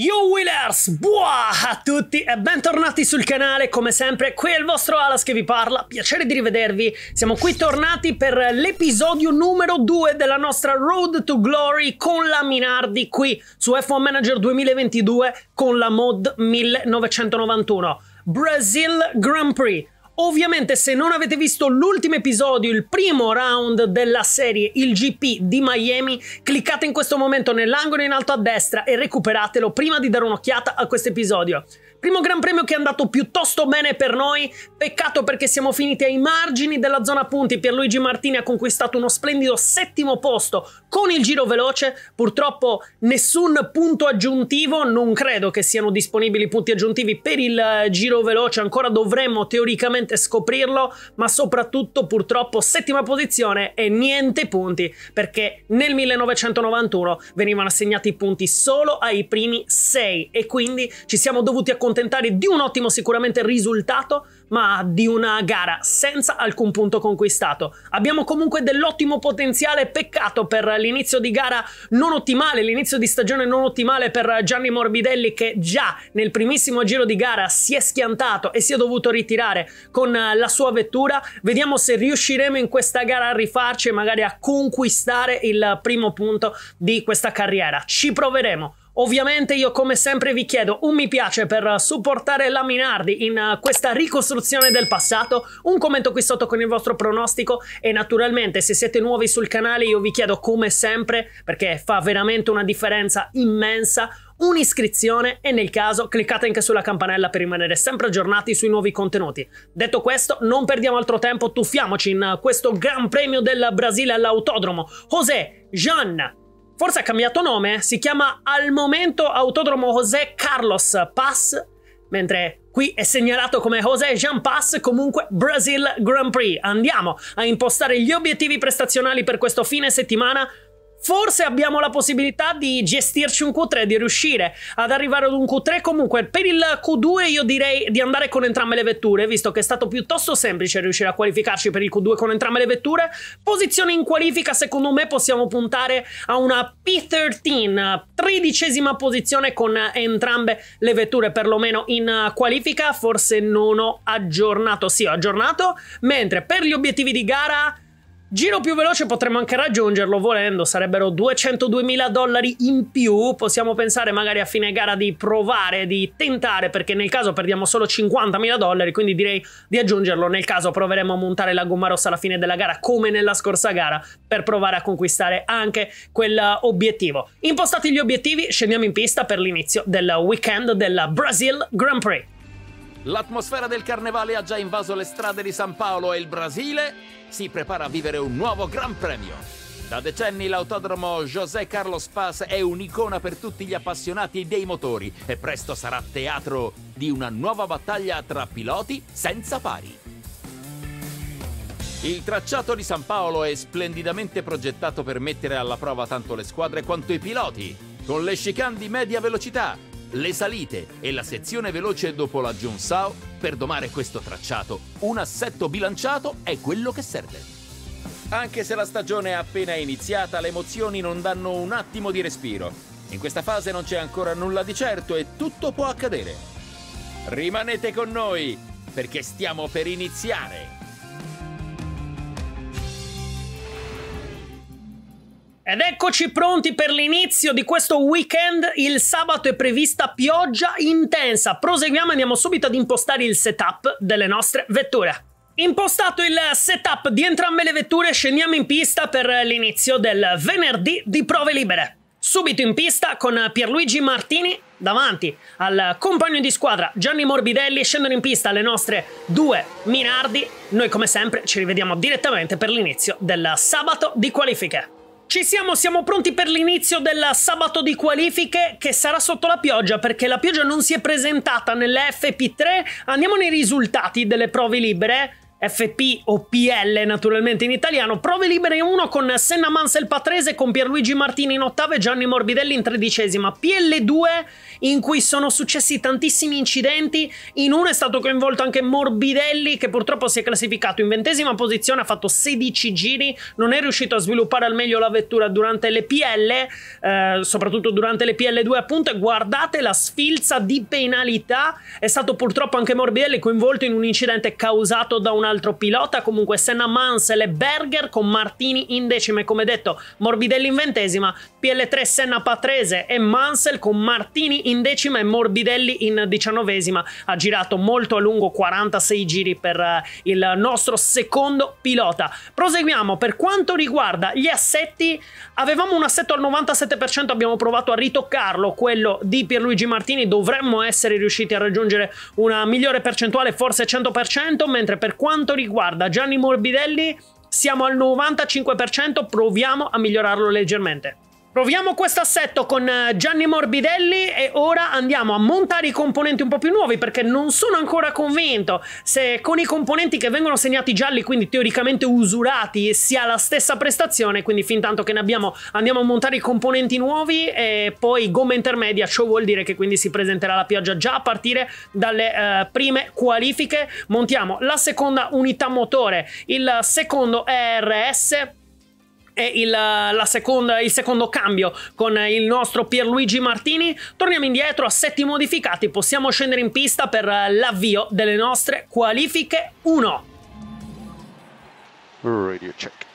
Yo Wheelers, buah a tutti e bentornati sul canale, come sempre qui è il vostro Alas che vi parla, piacere di rivedervi, siamo qui tornati per l'episodio numero 2 della nostra Road to Glory con la Minardi qui su F1 Manager 2022 con la mod 1991, Brazil Grand Prix. Ovviamente se non avete visto l'ultimo episodio, il primo round della serie Il GP di Miami, cliccate in questo momento nell'angolo in alto a destra e recuperatelo prima di dare un'occhiata a questo episodio. Primo Gran Premio che è andato piuttosto bene per noi, peccato perché siamo finiti ai margini della zona punti, Pierluigi Martini ha conquistato uno splendido settimo posto con il giro veloce, purtroppo nessun punto aggiuntivo, non credo che siano disponibili punti aggiuntivi per il eh, giro veloce, ancora dovremmo teoricamente scoprirlo, ma soprattutto purtroppo settima posizione e niente punti perché nel 1991 venivano assegnati i punti solo ai primi sei e quindi ci siamo dovuti accontentare accontentare di un ottimo sicuramente risultato, ma di una gara senza alcun punto conquistato. Abbiamo comunque dell'ottimo potenziale, peccato per l'inizio di gara non ottimale, l'inizio di stagione non ottimale per Gianni Morbidelli che già nel primissimo giro di gara si è schiantato e si è dovuto ritirare con la sua vettura. Vediamo se riusciremo in questa gara a rifarci e magari a conquistare il primo punto di questa carriera. Ci proveremo. Ovviamente io come sempre vi chiedo un mi piace per supportare la Minardi in eh, questa ricostruzione del passato, un commento qui sotto con il vostro pronostico e naturalmente se siete nuovi sul canale io vi chiedo come sempre, perché fa veramente una differenza immensa, un'iscrizione e nel caso cliccate anche sulla campanella per rimanere sempre aggiornati sui nuovi contenuti. Detto questo, non perdiamo altro tempo, tuffiamoci in questo Gran Premio del Brasile all'autodromo. José Jean forse ha cambiato nome, si chiama al momento Autodromo José Carlos Paz, mentre qui è segnalato come José Jean Paz, comunque Brazil Grand Prix. Andiamo a impostare gli obiettivi prestazionali per questo fine settimana Forse abbiamo la possibilità di gestirci un Q3, di riuscire ad arrivare ad un Q3 comunque. Per il Q2 io direi di andare con entrambe le vetture, visto che è stato piuttosto semplice riuscire a qualificarci per il Q2 con entrambe le vetture. Posizione in qualifica, secondo me possiamo puntare a una P13, tredicesima posizione con entrambe le vetture, perlomeno in qualifica. Forse non ho aggiornato, sì ho aggiornato. Mentre per gli obiettivi di gara Giro più veloce potremmo anche raggiungerlo volendo, sarebbero 202.000 dollari in più, possiamo pensare magari a fine gara di provare, di tentare, perché nel caso perdiamo solo 50.000 dollari, quindi direi di aggiungerlo, nel caso proveremo a montare la gomma rossa alla fine della gara come nella scorsa gara, per provare a conquistare anche quell'obiettivo. Eh, Impostati gli obiettivi, scendiamo in pista per l'inizio del weekend della Brazil Grand Prix. L'atmosfera del carnevale ha già invaso le strade di San Paolo e il Brasile si prepara a vivere un nuovo Gran Premio. Da decenni l'autodromo José Carlos Paz è un'icona per tutti gli appassionati dei motori e presto sarà teatro di una nuova battaglia tra piloti senza pari. Il tracciato di San Paolo è splendidamente progettato per mettere alla prova tanto le squadre quanto i piloti, con le chicane di media velocità, le salite e la sezione veloce dopo la Gionsao, per domare questo tracciato, un assetto bilanciato è quello che serve. Anche se la stagione è appena iniziata, le emozioni non danno un attimo di respiro. In questa fase non c'è ancora nulla di certo e tutto può accadere. Rimanete con noi, perché stiamo per iniziare! Ed eccoci pronti per l'inizio di questo weekend. Il sabato è prevista pioggia intensa. Proseguiamo e andiamo subito ad impostare il setup delle nostre vetture. Impostato il setup di entrambe le vetture, scendiamo in pista per l'inizio del venerdì di prove libere. Subito in pista con Pierluigi Martini davanti al compagno di squadra Gianni Morbidelli scendono in pista le nostre due Minardi. Noi come sempre ci rivediamo direttamente per l'inizio del sabato di qualifiche. Ci siamo, siamo pronti per l'inizio del sabato di qualifiche che sarà sotto la pioggia perché la pioggia non si è presentata nelle FP3. Andiamo nei risultati delle prove libere. FP o PL naturalmente in italiano, prove libere in 1 con Senna Mansell Patrese, con Pierluigi Martini in ottava e Gianni Morbidelli in tredicesima, PL2 in cui sono successi tantissimi incidenti, in uno è stato coinvolto anche Morbidelli che purtroppo si è classificato in ventesima posizione, ha fatto 16 giri, non è riuscito a sviluppare al meglio la vettura durante le PL, eh, soprattutto durante le PL2 appunto, e guardate la sfilza di penalità, è stato purtroppo anche Morbidelli coinvolto in un incidente causato da una altro pilota, comunque Senna Mansell e Berger con Martini in decima e come detto Morbidelli in ventesima, PL3 Senna Patrese e Mansell con Martini in decima e Morbidelli in diciannovesima, ha girato molto a lungo 46 giri per eh, il nostro secondo pilota. Proseguiamo, per quanto riguarda gli assetti, avevamo un assetto al 97%, abbiamo provato a ritoccarlo, quello di Pierluigi Martini, dovremmo essere riusciti a raggiungere una migliore percentuale, forse 100%, mentre per quanto quanto riguarda Gianni Morbidelli siamo al 95%, proviamo a migliorarlo leggermente. Proviamo questo assetto con eh, Gianni Morbidelli e ora andiamo a montare i componenti un po' più nuovi perché non sono ancora convinto se con i componenti che vengono segnati gialli, quindi teoricamente usurati, si ha la stessa prestazione, quindi fin tanto che ne abbiamo andiamo a montare i componenti nuovi e poi gomma intermedia, ciò vuol dire che quindi si presenterà la pioggia già a partire dalle eh, prime qualifiche. Montiamo la seconda unità motore, il secondo ERS è il, seconda, il, secondo cambio con il nostro Pierluigi Martini. Torniamo indietro a setti modificati, possiamo scendere in pista per l'avvio delle nostre qualifiche 1. Radio check.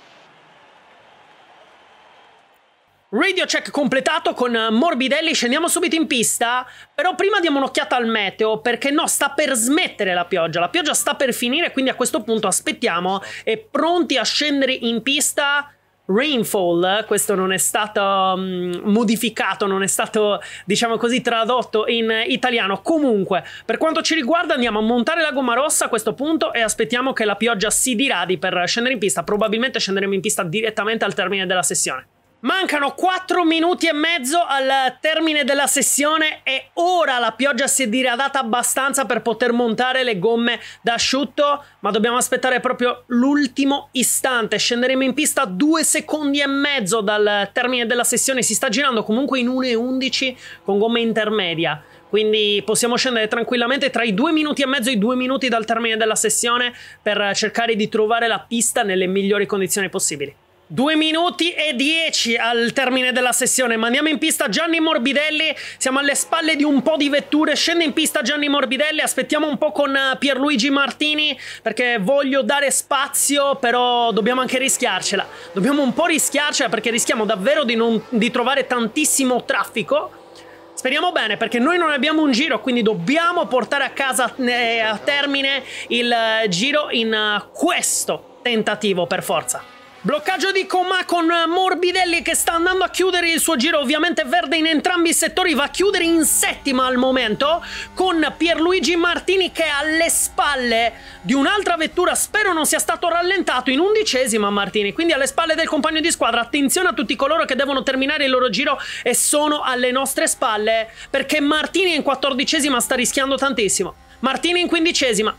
Radio check completato con Morbidelli, scendiamo subito in pista, però prima diamo un'occhiata al meteo perché no, sta per smettere la pioggia, la pioggia sta per finire quindi a questo punto aspettiamo e pronti a scendere in pista Rainfall, questo non è stato um, modificato, non è stato diciamo così tradotto in italiano. Comunque, per quanto ci riguarda, andiamo a montare la gomma rossa a questo punto e aspettiamo che la pioggia si diradi per scendere in pista. Probabilmente scenderemo in pista direttamente al termine della sessione. Mancano 4 minuti e mezzo al termine della sessione e ora la pioggia si è diradata abbastanza per poter montare le gomme da asciutto, ma dobbiamo aspettare proprio l'ultimo istante. Scenderemo in pista 2 secondi e mezzo dal termine della sessione, si sta girando comunque in 1.11 con gomme intermedia quindi possiamo scendere tranquillamente tra i due minuti e mezzo e i due minuti dal termine della sessione per cercare di trovare la pista nelle migliori condizioni possibili. Due minuti e dieci al termine della sessione. Mandiamo in pista Gianni Morbidelli. Siamo alle spalle di un po' di vetture. Scende in pista Gianni Morbidelli. Aspettiamo un po' con eh, Pierluigi Martini perché voglio dare spazio, però dobbiamo anche rischiarcela. Dobbiamo un po' rischiarcela perché rischiamo davvero di, non, di trovare tantissimo traffico. Speriamo bene perché noi non abbiamo un giro, quindi dobbiamo portare a casa eh, a termine il eh, giro in eh, questo tentativo per forza. Bloccaggio di Comà con eh, Morbidelli che sta andando a chiudere il suo giro, ovviamente verde in entrambi i settori, va a chiudere in settima al momento con Pierluigi Martini che è alle spalle di un'altra vettura, spero non sia stato rallentato in undicesima Martini, quindi alle spalle del compagno di squadra, attenzione a tutti coloro che devono terminare il loro giro e sono alle nostre spalle perché Martini in quattordicesima sta rischiando tantissimo, Martini in quindicesima,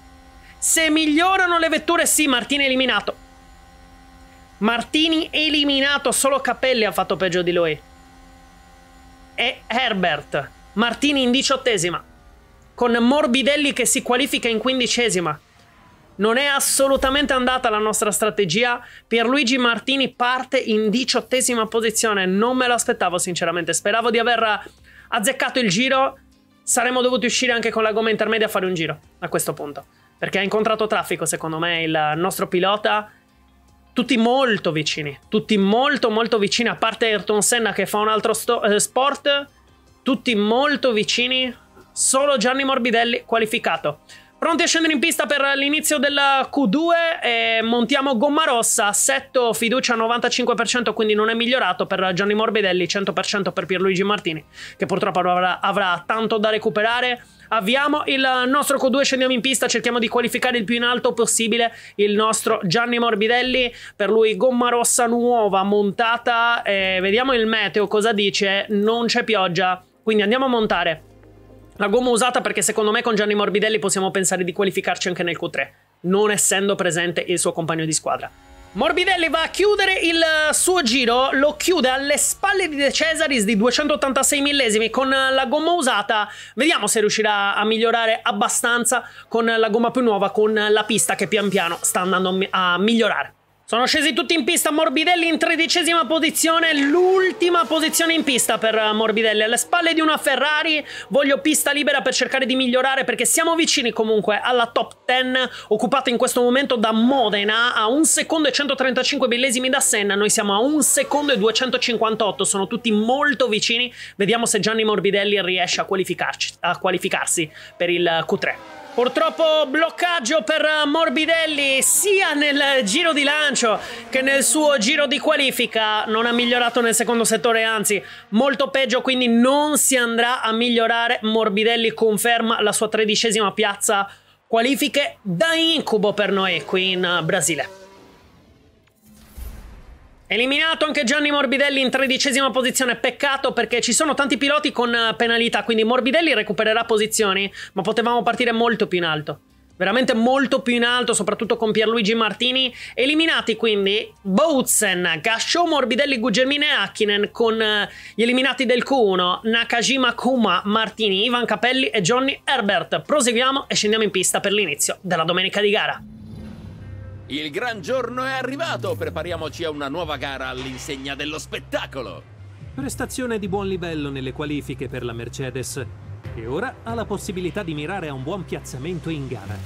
se migliorano le vetture sì Martini è eliminato. Martini eliminato, solo Capelli ha fatto peggio di lui. E Herbert. Martini in diciottesima. Con Morbidelli che si qualifica in quindicesima. Non è assolutamente andata la nostra strategia. Pierluigi Martini parte in diciottesima posizione. Non me lo aspettavo, sinceramente. Speravo di aver azzeccato il giro. Saremmo dovuti uscire anche con la gomma intermedia a fare un giro a questo punto. Perché ha incontrato traffico, secondo me, il nostro pilota tutti molto vicini, tutti molto molto vicini, a parte Ayrton Senna che fa un altro sto- eh, sport, tutti molto vicini, solo Gianni Morbidelli qualificato. Pronti a scendere in pista per l'inizio della Q2 montiamo gomma rossa, assetto fiducia 95% quindi non è migliorato per Gianni Morbidelli, 100% per Pierluigi Martini che purtroppo avrà, avrà tanto da recuperare avviamo il nostro Q2, scendiamo in pista, cerchiamo di qualificare il più in alto possibile il nostro Gianni Morbidelli, per lui gomma rossa nuova montata, eh, vediamo il meteo cosa dice, non c'è pioggia, quindi andiamo a montare la gomma usata perché secondo me con Gianni Morbidelli possiamo pensare di qualificarci anche nel Q3, non essendo presente il suo compagno di squadra. Morbidelli va a chiudere il eh, suo giro, lo chiude alle spalle di De Cesaris di 286 millesimi con la gomma usata, vediamo se riuscirà a migliorare abbastanza con la gomma più nuova, con la pista che pian piano sta andando a migliorare. Sono scesi tutti in pista, Morbidelli in tredicesima posizione, l'ultima posizione in pista per eh, Morbidelli, alle spalle di una Ferrari, voglio pista libera per cercare di migliorare perché siamo vicini comunque alla top 10 occupata in questo momento da Modena a 1 secondo e 135 millesimi da Senna, noi siamo a 1 secondo e 258, sono tutti molto vicini, vediamo se Gianni Morbidelli riesce a, a qualificarsi per il eh, Q3. Purtroppo bloccaggio per eh, Morbidelli sia nel giro di lancio che nel suo giro di qualifica. Non ha migliorato nel secondo settore, anzi molto peggio, quindi non si andrà a migliorare. Morbidelli conferma la sua tredicesima piazza qualifiche da incubo per noi qui in Brasile. Eliminato anche Gianni Morbidelli in tredicesima posizione, peccato perché ci sono tanti piloti con eh, penalità, quindi Morbidelli recupererà posizioni, ma potevamo partire molto più in alto. Veramente molto più in alto, soprattutto con Pierluigi Martini. Eliminati quindi Boutsen, Gasho, Morbidelli, Gugermine e Hakkinen con eh, gli eliminati del Q1, Nakajima Kuma, Martini, Ivan Capelli e Johnny Herbert. Proseguiamo e scendiamo in pista per l'inizio della domenica di gara. Il gran giorno è arrivato, prepariamoci a una nuova gara all'insegna dello spettacolo. Prestazione di buon livello nelle qualifiche per la Mercedes e ora ha la possibilità di mirare a un buon piazzamento in gara.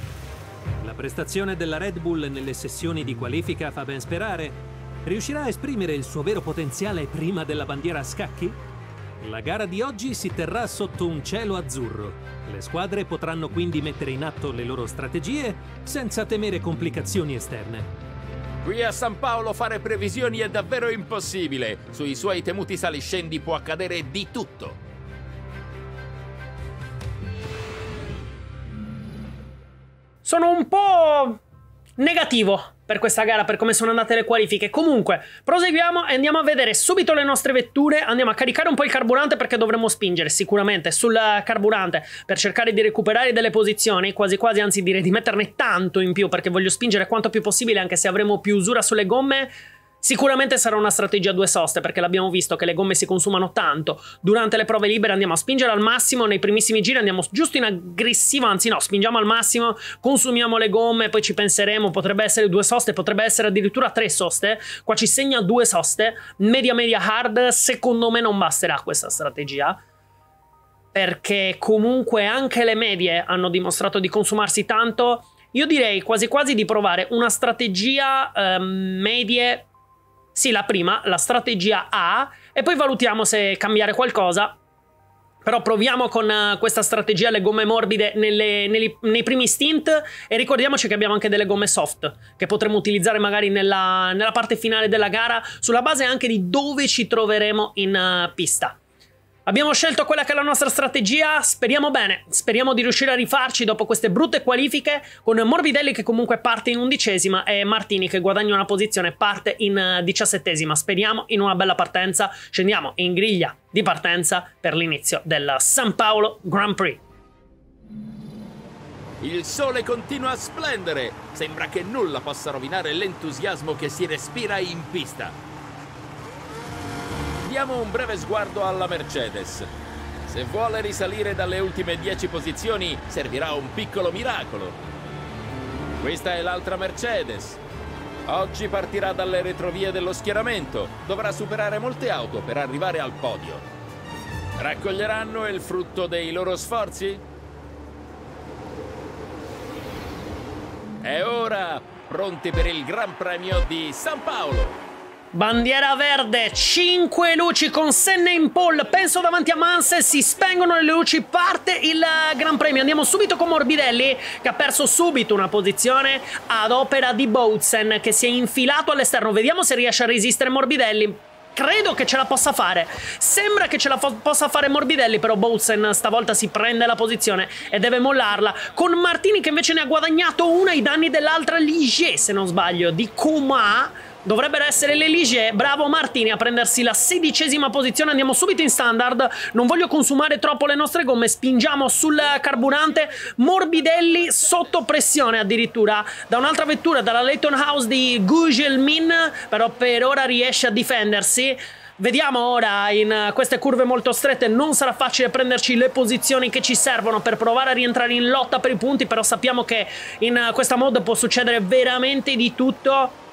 La prestazione della Red Bull nelle sessioni di qualifica fa ben sperare. Riuscirà a esprimere il suo vero potenziale prima della bandiera a scacchi? La gara di oggi si terrà sotto un cielo azzurro. Le squadre potranno quindi mettere in atto le loro strategie senza temere complicazioni esterne. Qui a San Paolo fare previsioni è davvero impossibile. Sui suoi temuti saliscendi può accadere di tutto. Sono un po' negativo per questa gara, per come sono andate le qualifiche. Comunque, proseguiamo e andiamo a vedere subito le nostre vetture, andiamo a caricare un po' il carburante perché dovremmo spingere sicuramente sul carburante per cercare di recuperare delle posizioni, quasi quasi anzi direi di metterne tanto in più perché voglio spingere quanto più possibile anche se avremo più usura sulle gomme Sicuramente sarà una strategia a due soste perché l'abbiamo visto che le gomme si consumano tanto. Durante le prove libere andiamo a spingere al massimo, nei primissimi giri andiamo giusto in aggressiva, anzi no, spingiamo al massimo, consumiamo le gomme, poi ci penseremo, potrebbe essere due soste, potrebbe essere addirittura tre soste. Qua ci segna due soste, media media hard, secondo me non basterà questa strategia perché comunque anche le medie hanno dimostrato di consumarsi tanto. Io direi quasi quasi di provare una strategia eh, medie sì, la prima, la strategia A, e poi valutiamo se cambiare qualcosa. Però proviamo con eh, questa strategia le gomme morbide nelle, nelle, nei primi stint e ricordiamoci che abbiamo anche delle gomme soft che potremo utilizzare magari nella, nella parte finale della gara sulla base anche di dove ci troveremo in eh, pista. Abbiamo scelto quella che è la nostra strategia, speriamo bene, speriamo di riuscire a rifarci dopo queste brutte qualifiche con Morbidelli che comunque parte in undicesima e Martini che guadagna una posizione parte in eh, diciassettesima, speriamo in una bella partenza, scendiamo in griglia di partenza per l'inizio del San Paolo Grand Prix. Il sole continua a splendere, sembra che nulla possa rovinare l'entusiasmo che si respira in pista. Diamo un breve sguardo alla Mercedes. Se vuole risalire dalle ultime 10 posizioni, servirà un piccolo miracolo. Questa è l'altra Mercedes. Oggi partirà dalle retrovie dello schieramento. Dovrà superare molte auto per arrivare al podio. Raccoglieranno il frutto dei loro sforzi? E ora! Pronti per il Gran Premio di San Paolo! Bandiera verde, 5 luci con Senna in pole, penso davanti a Mansell, si spengono le luci, parte il eh, Gran Premio, andiamo subito con Morbidelli che ha perso subito una posizione ad opera di Boutsen che si è infilato all'esterno, vediamo se riesce a resistere Morbidelli. Credo che ce la possa fare. Sembra che ce la possa fare Morbidelli, però Boutsen stavolta si prende la posizione e deve mollarla. Con Martini che invece ne ha guadagnato una ai danni dell'altra Ligier, se non sbaglio, di Kuma dovrebbero essere le ligie. Bravo Martini a prendersi la sedicesima posizione. Andiamo subito in standard. Non voglio consumare troppo le nostre gomme. Spingiamo sul carburante. Morbidelli sotto pressione addirittura da un'altra vettura, dalla Leighton House di Gugelmin. Però per ora riesce a difendersi. Vediamo ora in eh, queste curve molto strette, non sarà facile prenderci le posizioni che ci servono per provare a rientrare in lotta per i punti, però sappiamo che in eh, questa mod può succedere veramente di tutto.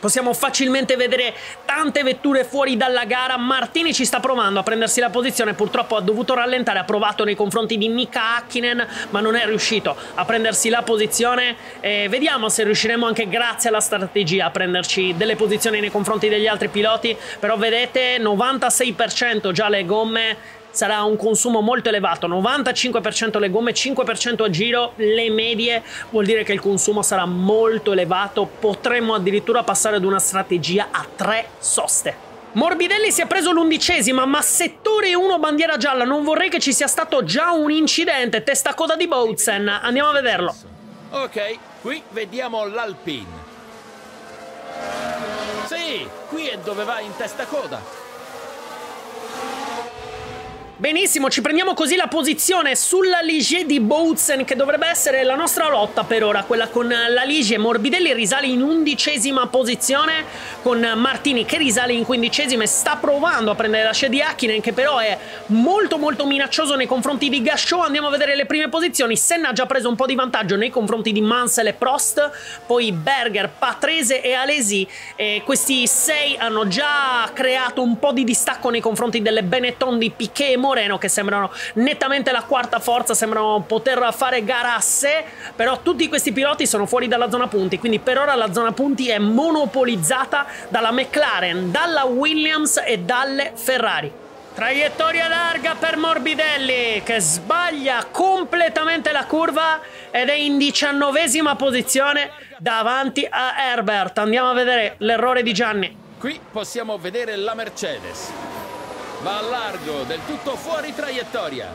Possiamo facilmente vedere tante vetture fuori dalla gara. Martini ci sta provando a prendersi la posizione, purtroppo ha dovuto rallentare, ha provato nei confronti di Mika Hakkinen, ma non è riuscito a prendersi la posizione. E vediamo se riusciremo anche grazie alla strategia a prenderci delle posizioni nei confronti degli altri piloti. Però vedete, 96% già le gomme sarà un consumo molto elevato, 95% le gomme, 5% a giro, le medie vuol dire che il consumo sarà molto elevato, potremmo addirittura passare ad una strategia a tre soste. Morbidelli si è preso l'undicesima, ma settore 1 bandiera gialla, non vorrei che ci sia stato già un incidente, testa coda di Boutsen, andiamo a vederlo. Ok, qui vediamo l'Alpine. Sì, qui è dove va in testa coda. Benissimo, ci prendiamo così la posizione sulla Ligier di Boutsen che dovrebbe essere la nostra lotta per ora, quella con la Ligier. Morbidelli risale in undicesima posizione con Martini che risale in quindicesima e sta provando a prendere la scia di Hakkinen che però è molto molto minaccioso nei confronti di Gachot. Andiamo a vedere le prime posizioni. Senna ha già preso un po' di vantaggio nei confronti di Mansell e Prost, poi Berger, Patrese e Alesi. E questi sei hanno già creato un po' di distacco nei confronti delle Benetton di Piquet e Morbidelli Moreno che sembrano nettamente la quarta forza, sembrano poter fare gara a sé, però tutti questi piloti sono fuori dalla zona punti, quindi per ora la zona punti è monopolizzata dalla McLaren, dalla Williams e dalle Ferrari. Traiettoria larga per Morbidelli che sbaglia completamente la curva ed è in diciannovesima posizione davanti a Herbert. Andiamo a vedere l'errore di Gianni. Qui possiamo vedere la Mercedes Va a largo, del tutto fuori traiettoria.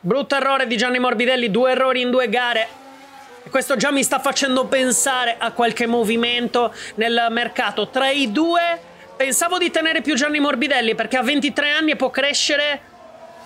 Brutto errore di Gianni Morbidelli, due errori in due gare. Questo già mi sta facendo pensare a qualche movimento nel mercato. Tra i due pensavo di tenere più Gianni Morbidelli perché a 23 anni può crescere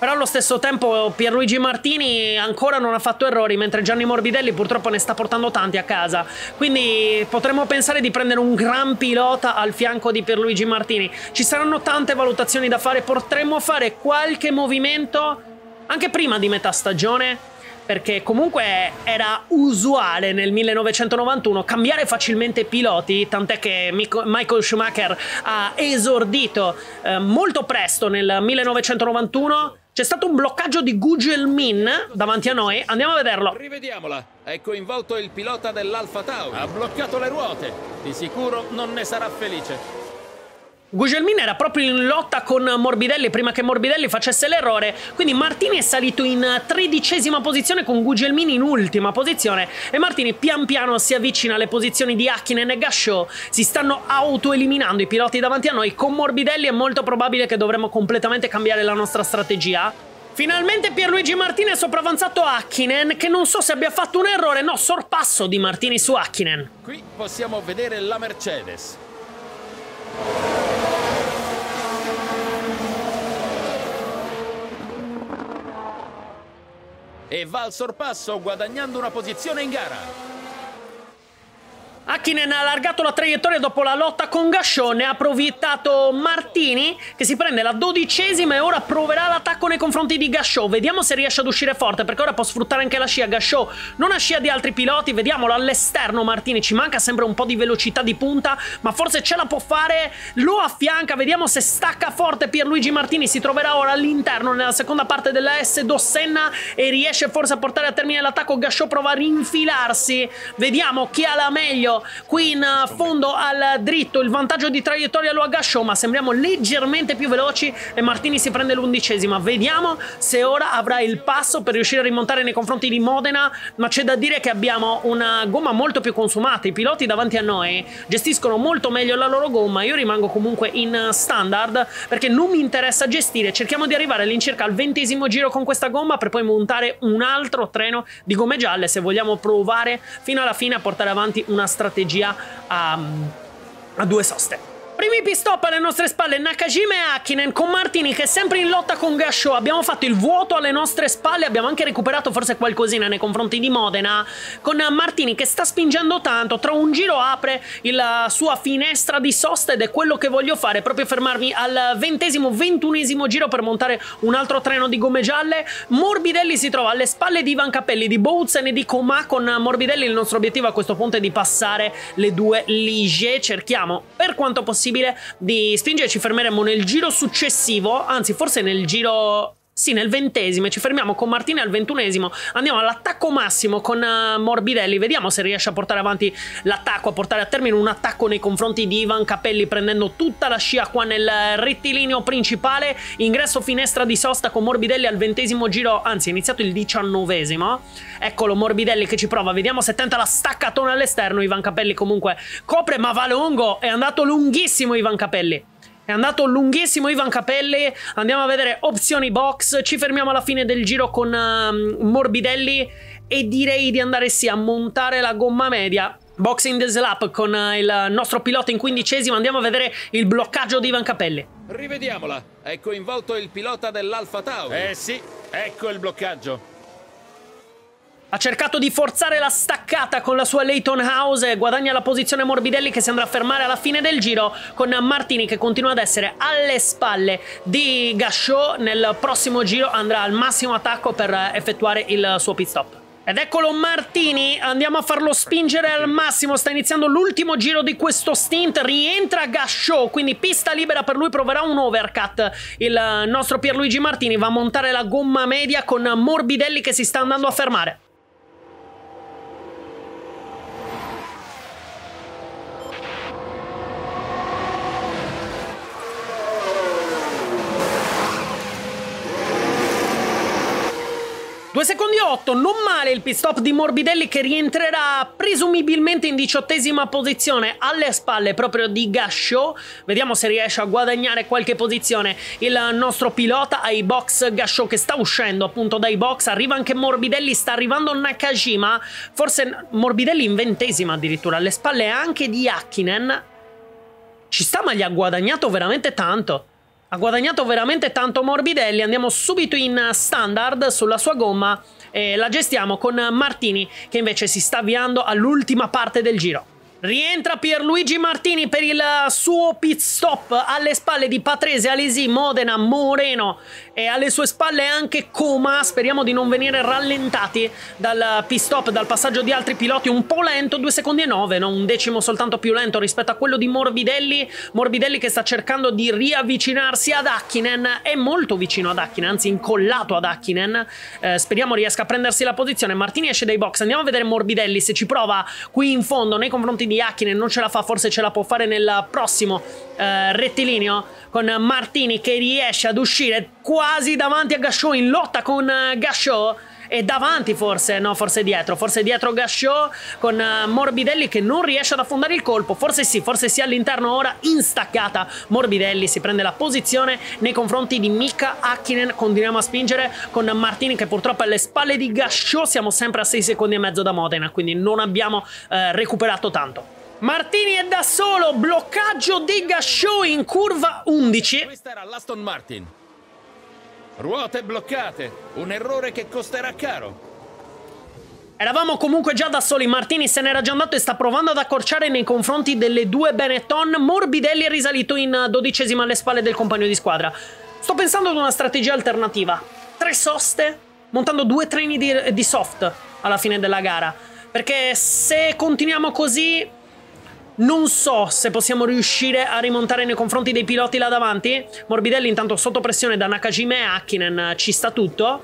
però allo stesso tempo Pierluigi Martini ancora non ha fatto errori, mentre Gianni Morbidelli purtroppo ne sta portando tanti a casa. Quindi potremmo pensare di prendere un gran pilota al fianco di Pierluigi Martini. Ci saranno tante valutazioni da fare, potremmo fare qualche movimento anche prima di metà stagione perché comunque era usuale nel 1991 cambiare facilmente piloti, tant'è che Michael Schumacher ha esordito eh, molto presto nel 1991 c'è stato un bloccaggio di Gugelmin davanti a noi. Andiamo a vederlo. Rivediamola. È coinvolto il pilota dell'Alfa Tau. Ha bloccato le ruote. Di sicuro non ne sarà felice. Gugelmin era proprio in lotta con Morbidelli prima che Morbidelli facesse l'errore, quindi Martini è salito in tredicesima posizione con Gugelmin in ultima posizione e Martini pian piano si avvicina alle posizioni di Hakkinen e Gasho, si stanno autoeliminando i piloti davanti a noi, con Morbidelli è molto probabile che dovremmo completamente cambiare la nostra strategia. Finalmente Pierluigi Martini è sopravanzato Hakkinen che non so se abbia fatto un errore, no, sorpasso di Martini su Hakkinen. Qui possiamo vedere la Mercedes. e va al sorpasso guadagnando una posizione in gara. Hakkinen ha allargato la traiettoria dopo la lotta con Gascione, ha profittato Martini che si prende la dodicesima e ora proverà l'attacco nei confronti di Gasciò. Vediamo se riesce ad uscire forte perché ora può sfruttare anche la scia. Gasciò non ha scia di altri piloti, vediamolo all'esterno Martini, ci manca sempre un po' di velocità di punta ma forse ce la può fare, lo affianca, vediamo se stacca forte Pierluigi Martini, si troverà ora all'interno nella seconda parte della S Dossenna e riesce forse a portare a termine l'attacco. Gasciò prova a rinfilarsi, vediamo chi ha la meglio. Matteo qui in eh, fondo al dritto, il vantaggio di traiettoria lo aggasciò ma sembriamo leggermente più veloci e Martini si prende l'undicesima, vediamo se ora avrà il passo per riuscire a rimontare nei confronti di Modena ma c'è da dire che abbiamo una gomma molto più consumata, i piloti davanti a noi gestiscono molto meglio la loro gomma, io rimango comunque in standard perché non mi interessa gestire, cerchiamo di arrivare all'incirca al ventesimo giro con questa gomma per poi montare un altro treno di gomme gialle se vogliamo provare fino alla fine a portare avanti una strada strategia a, a due soste primi pistop alle nostre spalle Nakajima e Hakkinen con Martini che è sempre in lotta con Gasho. Abbiamo fatto il vuoto alle nostre spalle, abbiamo anche recuperato forse qualcosina nei confronti di Modena con Martini che sta spingendo tanto, tra un giro apre la sua finestra di sosta ed è quello che voglio fare, proprio fermarmi al ventesimo, ventunesimo giro per montare un altro treno di gomme gialle. Morbidelli si trova alle spalle di Ivan Capelli, di Boutsen e di Comà con Morbidelli. Il nostro obiettivo a questo punto è di passare le due ligie, cerchiamo per quanto possibile possibile di spingerci, fermeremo nel giro successivo, anzi forse nel giro sì, nel ventesimo, ci fermiamo con Martini al ventunesimo, andiamo all'attacco massimo con eh, Morbidelli, vediamo se riesce a portare avanti l'attacco, a portare a termine un attacco nei confronti di Ivan Capelli prendendo tutta la scia qua nel rettilineo principale, ingresso finestra di sosta con Morbidelli al ventesimo giro, anzi è iniziato il diciannovesimo, eccolo Morbidelli che ci prova, vediamo se tenta la staccatona all'esterno, Ivan Capelli comunque copre ma va lungo, è andato lunghissimo Ivan Capelli. È andato lunghissimo Ivan Capelli, andiamo a vedere opzioni box, ci fermiamo alla fine del giro con uh, Morbidelli e direi di andare sì a montare la gomma media Boxing the slap con eh, il nostro pilota in quindicesimo. Andiamo a vedere il bloccaggio di Ivan Capelli. Rivediamola. È coinvolto il pilota dell'Alfa Tauri. Eh sì, ecco il bloccaggio. Ha cercato di forzare la staccata con la sua Leighton House e guadagna la posizione Morbidelli che si andrà a fermare alla fine del giro con Martini che continua ad essere alle spalle di Gachot. Nel prossimo giro andrà al massimo attacco per effettuare il suo pit stop. Ed eccolo Martini, andiamo a farlo spingere al massimo, sta iniziando l'ultimo giro di questo stint, rientra Gachot, quindi pista libera per lui, proverà un overcut. Il nostro Pierluigi Martini va a montare la gomma media con Morbidelli che si sta andando a fermare. 2 secondi 8, non male il pit stop di Morbidelli che rientrerà presumibilmente in diciottesima posizione alle spalle proprio di Gasciò. Vediamo se riesce a guadagnare qualche posizione il nostro pilota ai box Gasciò che sta uscendo appunto dai box. Arriva anche Morbidelli, sta arrivando Nakajima, forse Morbidelli in ventesima addirittura, alle spalle anche di Hakkinen. Ci sta ma gli ha guadagnato veramente tanto. Ha guadagnato veramente tanto Morbidelli, andiamo subito in standard sulla sua gomma e la gestiamo con Martini che invece si sta avviando all'ultima parte del giro. Rientra Pierluigi Martini per il eh, suo pit stop alle spalle di Patrese, Alesi, Modena, Moreno e alle sue spalle anche Coma. Speriamo di non venire rallentati dal eh, pit stop, dal passaggio di altri piloti un po' lento, 2 secondi e 9, no? un decimo soltanto più lento rispetto a quello di Morbidelli. Morbidelli che sta cercando di riavvicinarsi ad Hakkinen, è molto vicino ad Hakkinen, anzi incollato ad Hakkinen. Eh, speriamo riesca a prendersi la posizione. Martini esce dai box, andiamo a vedere Morbidelli se ci prova qui in fondo nei confronti quindi Hakkinen non ce la fa, forse ce la può fare nel prossimo eh, rettilineo con Martini che riesce ad uscire quasi davanti a Gasciò in lotta con eh, Gasciò e davanti forse, no forse dietro, forse dietro Gasciò con eh, Morbidelli che non riesce ad affondare il colpo, forse sì, forse sì all'interno ora in staccata Morbidelli si prende la posizione nei confronti di Mika Hakkinen, continuiamo a spingere con Martini che purtroppo è alle spalle di Gasciò, siamo sempre a 6 secondi e mezzo da Modena, quindi non abbiamo eh, recuperato tanto. Martini è da solo, bloccaggio di Gasciò in curva 11. Questa era l'Aston Martin. Ruote bloccate, un errore che costerà caro. Eravamo comunque già da soli, Martini se n'era già andato e sta provando ad accorciare nei confronti delle due Benetton. Morbidelli è risalito in eh, dodicesima alle spalle del compagno di squadra. Sto pensando ad una strategia alternativa. Tre soste, montando due treni di, di soft alla fine della gara. Perché se continuiamo così non so se possiamo riuscire a rimontare nei confronti dei piloti là davanti. Morbidelli intanto sotto pressione da Nakajima e Hakkinen ci sta tutto,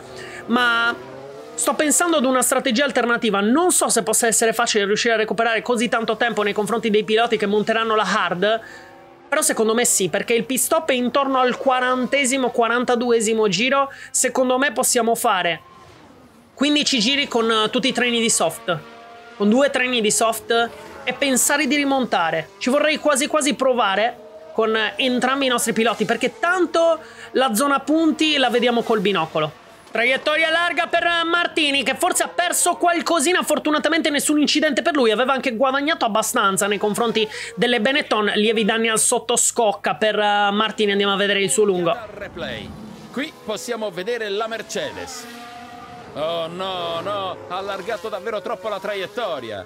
ma... Sto pensando ad una strategia alternativa, non so se possa essere facile riuscire a recuperare così tanto tempo nei confronti dei piloti che monteranno la hard, però secondo me sì, perché il pit stop è intorno al 40esimo-42esimo giro, secondo me possiamo fare 15 giri con eh, tutti i treni di soft, con due treni di soft e pensare di rimontare. Ci vorrei quasi quasi provare con entrambi i nostri piloti perché tanto la zona punti la vediamo col binocolo. Traiettoria larga per Martini che forse ha perso qualcosina, fortunatamente nessun incidente per lui, aveva anche guadagnato abbastanza nei confronti delle Benetton, lievi danni al sottoscocca per eh, Martini, andiamo a vedere il suo lungo. Qui possiamo vedere la Mercedes. Oh no, no, ha allargato davvero troppo la traiettoria.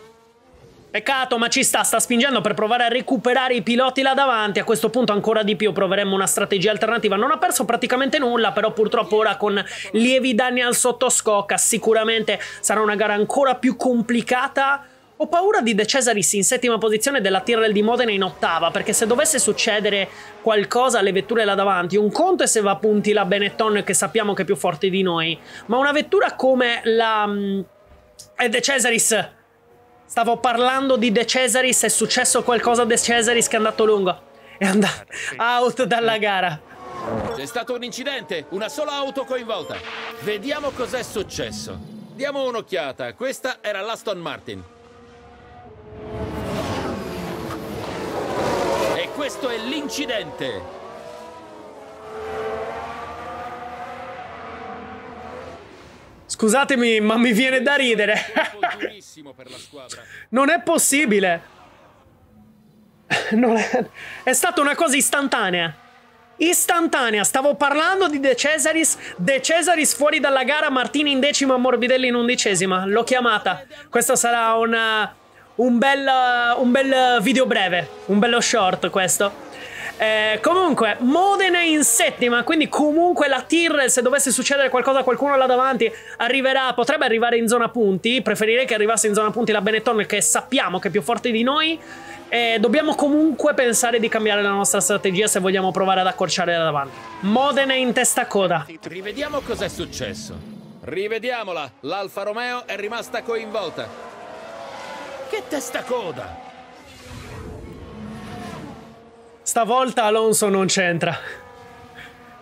Peccato, ma ci sta, sta spingendo per provare a recuperare i piloti là davanti. A questo punto ancora di più proveremmo una strategia alternativa. Non ha perso praticamente nulla, però purtroppo ora con lievi danni al sottoscocca sicuramente sarà una gara ancora più complicata. Ho paura di De Cesaris in settima posizione e della Tyrrell di Modena in ottava, perché se dovesse succedere qualcosa alle vetture là davanti, un conto è se va a punti la Benetton che sappiamo che è più forte di noi, ma una vettura come la... Mm, De Cesaris Stavo parlando di De Cesaris, è successo qualcosa a De Cesaris che è andato lungo. È andato ah, out dalla gara. C'è stato un incidente, una sola auto coinvolta. Vediamo cos'è successo. Diamo un'occhiata, questa era l'Aston Martin. E questo è l'incidente. Scusatemi, ma mi viene da ridere. non è possibile. Non è... è stata una cosa istantanea. Istantanea, stavo parlando di De Cesaris, De Cesaris fuori dalla gara, Martini in decima, Morbidelli in undicesima, l'ho chiamata. Questo sarà una, un, bel, un bel video breve, un bello short questo. Eh, comunque, Modena in settima, quindi comunque la Tirrell, se dovesse succedere qualcosa a qualcuno là davanti, arriverà, potrebbe arrivare in zona punti. Preferirei che arrivasse in zona punti la Benetton, che sappiamo che è più forte di noi. Eh, dobbiamo comunque pensare di cambiare la nostra strategia se vogliamo provare ad accorciare là davanti. Modena in testa a coda. Rivediamo cos'è successo. Rivediamola, l'Alfa Romeo è rimasta coinvolta. Che testa coda! Stavolta Alonso non c'entra.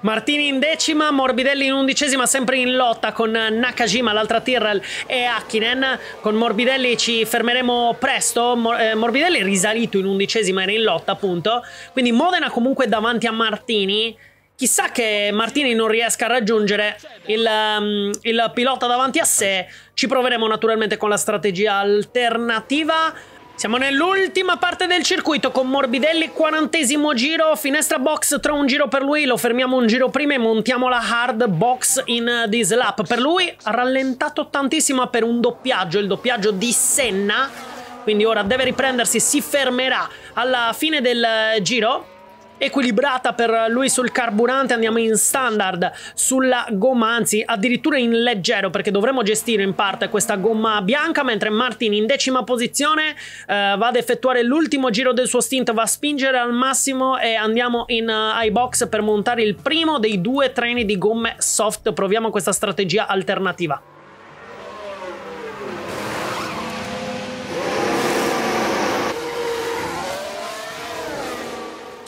Martini in decima, Morbidelli in undicesima, sempre in lotta con Nakajima, l'altra Tyrrell e Hakkinen. Con Morbidelli ci fermeremo presto. Mor eh, Morbidelli risalito in undicesima, era in lotta appunto. Quindi Modena comunque davanti a Martini. Chissà che Martini non riesca a raggiungere il, um, il pilota davanti a sé. Ci proveremo naturalmente con la strategia alternativa. Siamo nell'ultima parte del circuito con Morbidelli, quarantesimo giro, finestra box tra un giro per lui, lo fermiamo un giro prima e montiamo la hard box in this lap. Per lui ha rallentato tantissimo per un doppiaggio, il doppiaggio di Senna, quindi ora deve riprendersi, si fermerà alla fine del eh, giro equilibrata per lui sul carburante, andiamo in standard sulla gomma, anzi addirittura in leggero perché dovremmo gestire in parte questa gomma bianca, mentre Martin in decima posizione eh, va ad effettuare l'ultimo giro del suo stint, va a spingere al massimo e andiamo in uh, eh, iBox per montare il primo dei due treni di gomme soft, proviamo questa strategia alternativa.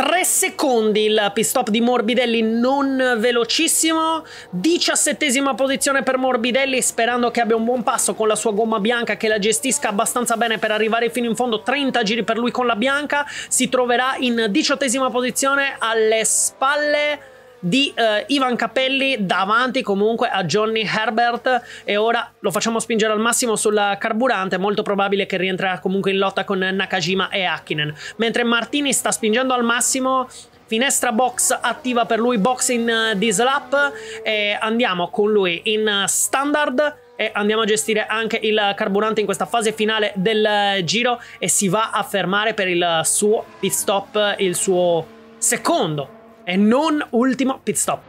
3 secondi il pit stop di Morbidelli non velocissimo, 17 posizione per Morbidelli sperando che abbia un buon passo con la sua gomma bianca che la gestisca abbastanza bene per arrivare fino in fondo, 30 giri per lui con la bianca, si troverà in 18 posizione alle spalle di eh, Ivan Capelli davanti comunque a Johnny Herbert e ora lo facciamo spingere al massimo sul carburante, molto probabile che rientrerà comunque in lotta con Nakajima e Hakkinen, mentre Martini sta spingendo al massimo finestra box attiva per lui, box in uh, eh, dislap e andiamo con lui in uh, standard e andiamo a gestire anche il carburante in questa fase finale del uh, giro e si va a fermare per il eh, suo pit stop, il suo secondo e non ultimo pit stop.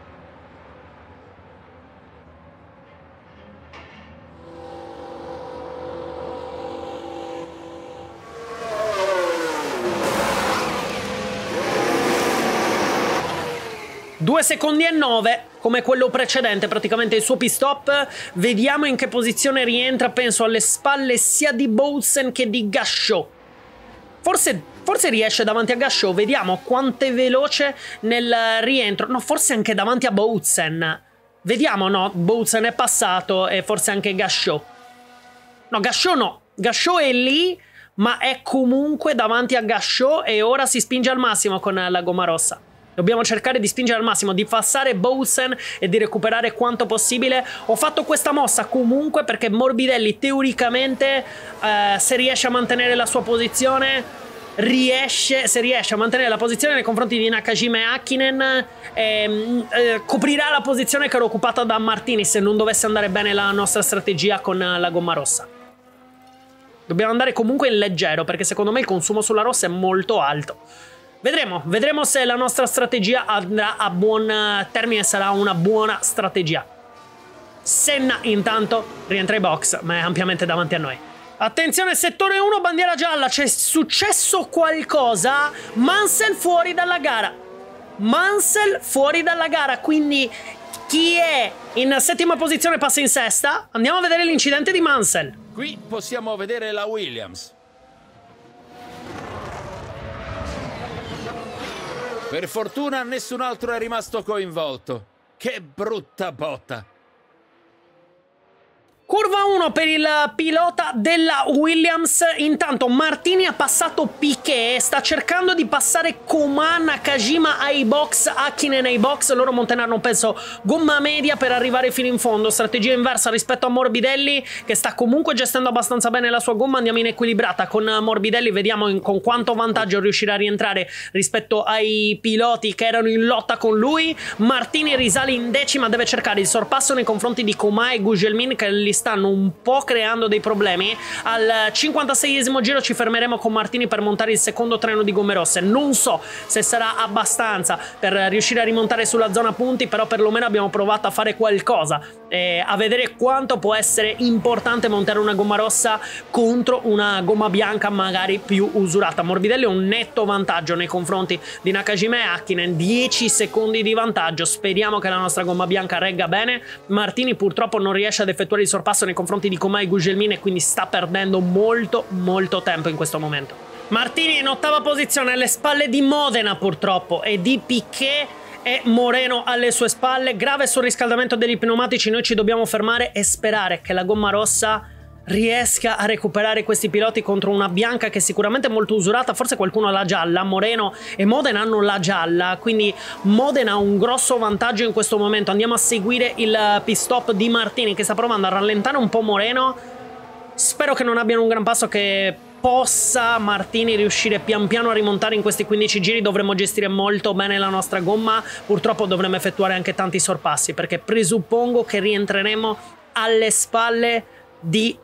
Due secondi e nove, come quello precedente, praticamente il suo pit stop. Vediamo in che posizione rientra, penso alle spalle sia di Bowsen che di Gasho. Forse Forse riesce davanti a Gashow, vediamo quanto è veloce nel rientro. No, forse anche davanti a Boutsen. Vediamo, no, Boutsen è passato e forse anche Gashow. No, Gashow no. Gashow è lì, ma è comunque davanti a Gashow e ora si spinge al massimo con la gomma rossa. Dobbiamo cercare di spingere al massimo, di passare Boulsen e di recuperare quanto possibile. Ho fatto questa mossa comunque perché Morbidelli teoricamente eh, se riesce a mantenere la sua posizione riesce, se riesce a mantenere la posizione nei confronti di Nakajima e Hakkinen, ehm, eh, coprirà la posizione che era occupata da Martini se non dovesse andare bene la nostra strategia con la gomma rossa. Dobbiamo andare comunque in leggero perché secondo me il consumo sulla rossa è molto alto. Vedremo, vedremo se la nostra strategia andrà a buon termine, sarà una buona strategia. Senna intanto rientra in box, ma è ampiamente davanti a noi. Attenzione, settore 1, bandiera gialla. C'è successo qualcosa. Mansell fuori dalla gara. Mansell fuori dalla gara. Quindi chi è in settima posizione passa in sesta. Andiamo a vedere l'incidente di Mansell. Qui possiamo vedere la Williams. Per fortuna nessun altro è rimasto coinvolto. Che brutta botta! Curva 1 per il pilota della Williams, intanto Martini ha passato Piquet, sta cercando di passare Koman Nakajima ai box, Akinen ai box, loro monteranno penso gomma media per arrivare fino in fondo, strategia inversa rispetto a Morbidelli che sta comunque gestendo abbastanza bene la sua gomma, andiamo in equilibrata con Morbidelli, vediamo in, con quanto vantaggio riuscirà a rientrare rispetto ai piloti che erano in lotta con lui, Martini risale in decima, deve cercare il sorpasso nei confronti di Koman e Gugelmin che li sta stanno un po' creando dei problemi. Al 56esimo giro ci fermeremo con Martini per montare il secondo treno di gomme rosse. Non so se sarà abbastanza per riuscire a rimontare sulla zona punti, però perlomeno abbiamo provato a fare qualcosa, eh, a vedere quanto può essere importante montare una gomma rossa contro una gomma bianca magari più usurata. Morbidelli è un netto vantaggio nei confronti di Nakajima e Hakkinen, 10 secondi di vantaggio. Speriamo che la nostra gomma bianca regga bene. Martini purtroppo non riesce ad effettuare il sorpasso passo nei confronti di Comai Gugelmin e quindi sta perdendo molto molto tempo in questo momento. Martini in ottava posizione alle spalle di Modena purtroppo e di Piquet e Moreno alle sue spalle, grave sul riscaldamento degli pneumatici, noi ci dobbiamo fermare e sperare che la gomma rossa riesca a recuperare questi piloti contro una bianca che è sicuramente è molto usurata, forse qualcuno ha la gialla, Moreno e Modena hanno la gialla, quindi Modena ha un grosso vantaggio in questo momento, andiamo a seguire il eh, pit stop di Martini che sta provando a rallentare un po' Moreno, spero che non abbiano un gran passo che possa Martini riuscire pian piano a rimontare in questi 15 giri dovremmo gestire molto bene la nostra gomma purtroppo dovremmo effettuare anche tanti sorpassi perché presuppongo che rientreremo alle spalle di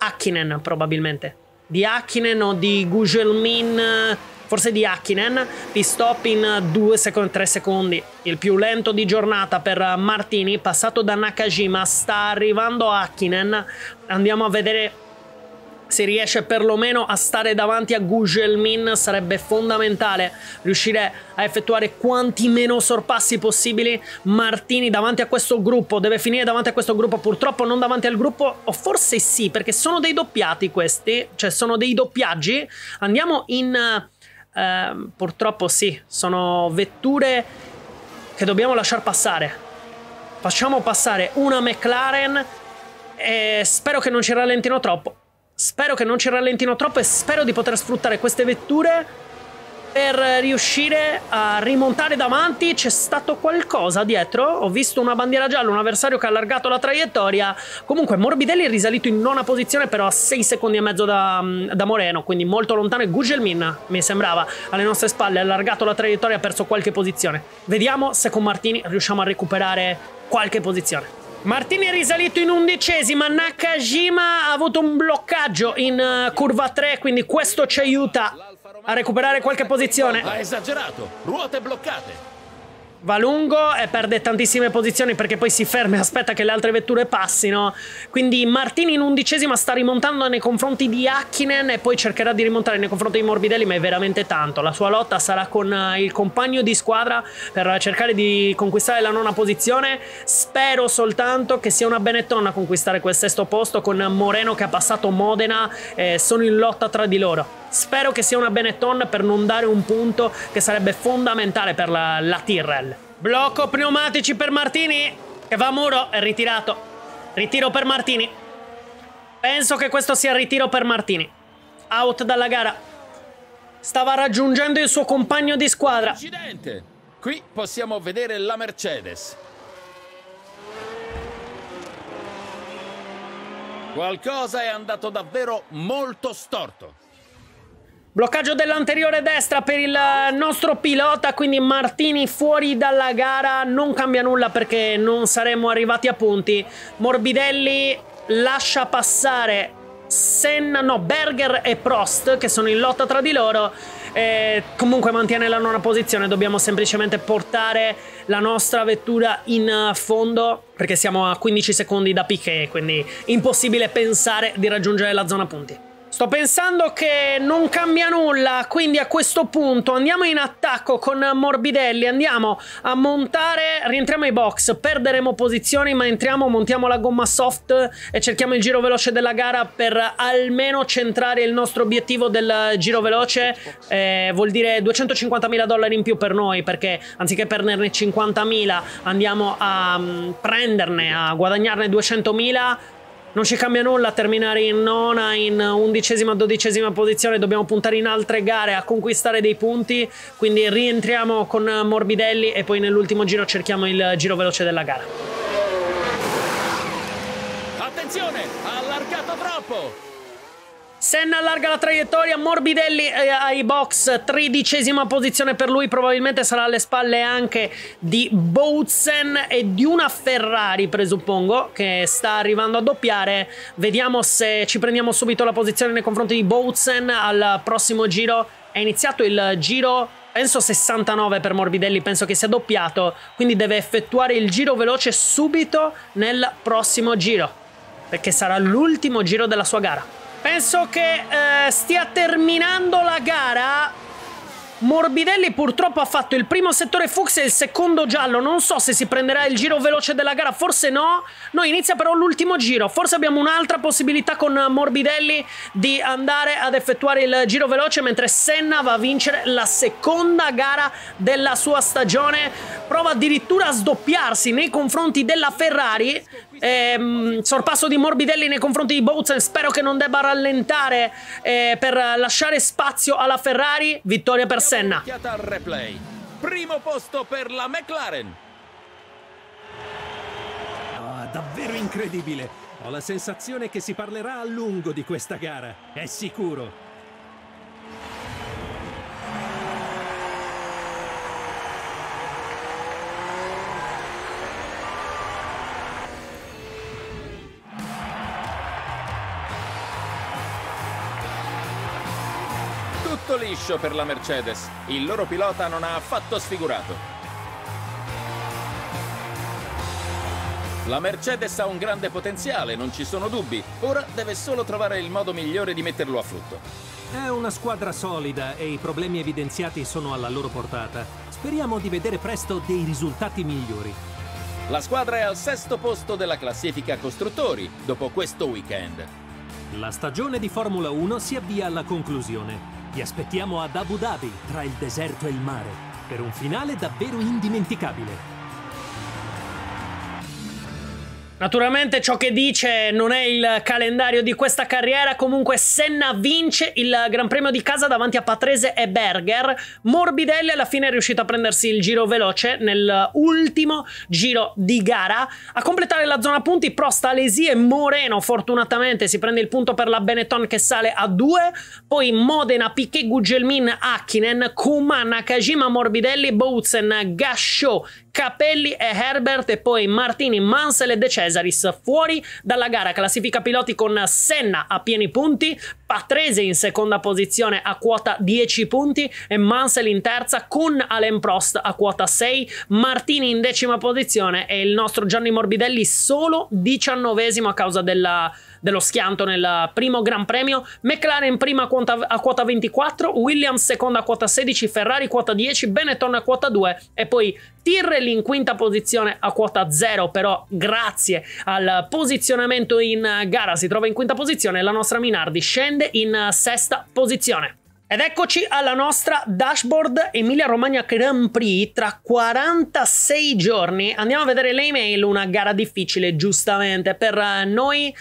Hakkinen probabilmente. Di Hakkinen o di Gugelmin, forse di Hakkinen, pit stop in 2 secondi, 3 secondi. Il più lento di giornata per Martini, passato da Nakajima, sta arrivando Hakkinen. Andiamo a vedere se riesce perlomeno a stare davanti a Gugelmin sarebbe fondamentale riuscire a effettuare quanti meno sorpassi possibili. Martini davanti a questo gruppo, deve finire davanti a questo gruppo, purtroppo non davanti al gruppo, o forse sì, perché sono dei doppiati questi, cioè sono dei doppiaggi. Andiamo in... Eh, purtroppo sì, sono vetture che dobbiamo lasciar passare. Facciamo passare una McLaren e spero che non ci rallentino troppo. Spero che non ci rallentino troppo e spero di poter sfruttare queste vetture per riuscire a rimontare davanti c'è stato qualcosa dietro ho visto una bandiera gialla un avversario che ha allargato la traiettoria comunque Morbidelli è risalito in nona posizione però a 6 secondi e mezzo da, mm, da Moreno quindi molto lontano e Gugelmin mi sembrava alle nostre spalle ha allargato la traiettoria e ha perso qualche posizione vediamo se con Martini riusciamo a recuperare qualche posizione Martini è risalito in undicesima, Nakajima ha avuto un bloccaggio in eh, curva 3, quindi questo ci aiuta a recuperare qualche posizione. Ha esagerato, ruote bloccate va lungo e perde tantissime posizioni perché poi si ferma e aspetta che le altre vetture passino. Quindi Martini in undicesima sta rimontando nei confronti di Hakkinen e poi cercherà di rimontare nei confronti di Morbidelli, ma è veramente tanto. La sua lotta sarà con eh, il compagno di squadra per cercare di conquistare la nona posizione. Spero soltanto che sia una Benetton a conquistare quel sesto posto con Moreno che ha passato Modena. e eh, sono in lotta tra di loro. Spero che sia una Benetton per non dare un punto che sarebbe fondamentale per la, la Tyrrell. Blocco pneumatici per Martini, che va a muro, è ritirato. Ritiro per Martini. Penso che questo sia il ritiro per Martini. Out dalla gara. Stava raggiungendo il suo compagno di squadra. Incidente. Qui possiamo vedere la Mercedes. Qualcosa è andato davvero molto storto. Bloccaggio dell'anteriore destra per il eh, nostro pilota, quindi Martini fuori dalla gara, non cambia nulla perché non saremmo arrivati a punti. Morbidelli lascia passare Senna, no, Berger e Prost che sono in lotta tra di loro. E comunque mantiene la nona posizione, dobbiamo semplicemente portare la nostra vettura in eh, fondo perché siamo a 15 secondi da Piquet, quindi impossibile pensare di raggiungere la zona punti. Sto pensando che non cambia nulla, quindi a questo punto andiamo in attacco con Morbidelli, andiamo a montare, rientriamo ai box, perderemo posizioni ma entriamo, montiamo la gomma soft e cerchiamo il giro veloce della gara per almeno centrare il nostro obiettivo del giro veloce, eh, vuol dire 250.000 dollari in più per noi perché anziché perderne 50.000 andiamo a mm, prenderne, a guadagnarne 200.000 non ci cambia nulla a terminare in nona, in undicesima, dodicesima posizione, dobbiamo puntare in altre gare a conquistare dei punti, quindi rientriamo con Morbidelli e poi nell'ultimo giro cerchiamo il giro veloce della gara. Attenzione, ha allargato troppo! Senna allarga la traiettoria, Morbidelli eh, ai box, tredicesima posizione per lui, probabilmente sarà alle spalle anche di Boutsen e di una Ferrari presuppongo che sta arrivando a doppiare, vediamo se ci prendiamo subito la posizione nei confronti di Boutsen al prossimo giro, è iniziato il giro penso 69 per Morbidelli, penso che sia doppiato, quindi deve effettuare il giro veloce subito nel prossimo giro, perché sarà l'ultimo giro della sua gara. Penso che eh, stia terminando la gara. Morbidelli purtroppo ha fatto il primo settore Fuchs e il secondo giallo. Non so se si prenderà il giro veloce della gara, forse no. No, inizia però l'ultimo giro. Forse abbiamo un'altra possibilità con Morbidelli di andare ad effettuare il giro veloce, mentre Senna va a vincere la seconda gara della sua stagione. Prova addirittura a sdoppiarsi nei confronti della Ferrari. Ehm, sorpasso di Morbidelli nei confronti di Boutsen. Spero che non debba rallentare eh, per lasciare spazio alla Ferrari. Vittoria per Senna. Primo posto per la McLaren. Ah, davvero incredibile. Ho la sensazione che si parlerà a lungo di questa gara. È sicuro. liscio per la Mercedes. Il loro pilota non ha affatto sfigurato. La Mercedes ha un grande potenziale, non ci sono dubbi. Ora deve solo trovare il modo migliore di metterlo a frutto. È una squadra solida e i problemi evidenziati sono alla loro portata. Speriamo di vedere presto dei risultati migliori. La squadra è al sesto posto della classifica costruttori dopo questo weekend. La stagione di Formula 1 si avvia alla conclusione. Vi aspettiamo ad Abu Dhabi, tra il deserto e il mare, per un finale davvero indimenticabile. Naturalmente ciò che dice non è il calendario di questa carriera, comunque Senna vince il Gran Premio di casa davanti a Patrese e Berger, Morbidelli alla fine è riuscito a prendersi il giro veloce nell'ultimo giro di gara, a completare la zona punti Prost, Alesi e Moreno fortunatamente si prende il punto per la Benetton che sale a 2, poi Modena, Piquet, Gugelmin, Hakkinen, Kumana, Kajima, Morbidelli, Boutsen, Gasciò, Capelli e Herbert e poi Martini, Mansell e De Cesaris fuori dalla gara classifica piloti con Senna a pieni punti, Patrese in seconda posizione a quota 10 punti e Mansell in terza con Alain Prost a quota 6, Martini in decima posizione e il nostro Gianni Morbidelli solo 19 a causa della, dello schianto nel primo Gran Premio, McLaren prima a quota, a quota 24, Williams seconda a quota 16, Ferrari quota 10, Benetton a quota 2 e poi Tirrell in quinta posizione a quota 0, però grazie al posizionamento in gara si trova in quinta posizione e la nostra Minardi scende scende in eh, sesta posizione. Ed eccoci alla nostra dashboard Emilia Romagna Grand Prix tra 46 giorni. Andiamo a vedere le email, una gara difficile giustamente per eh, noi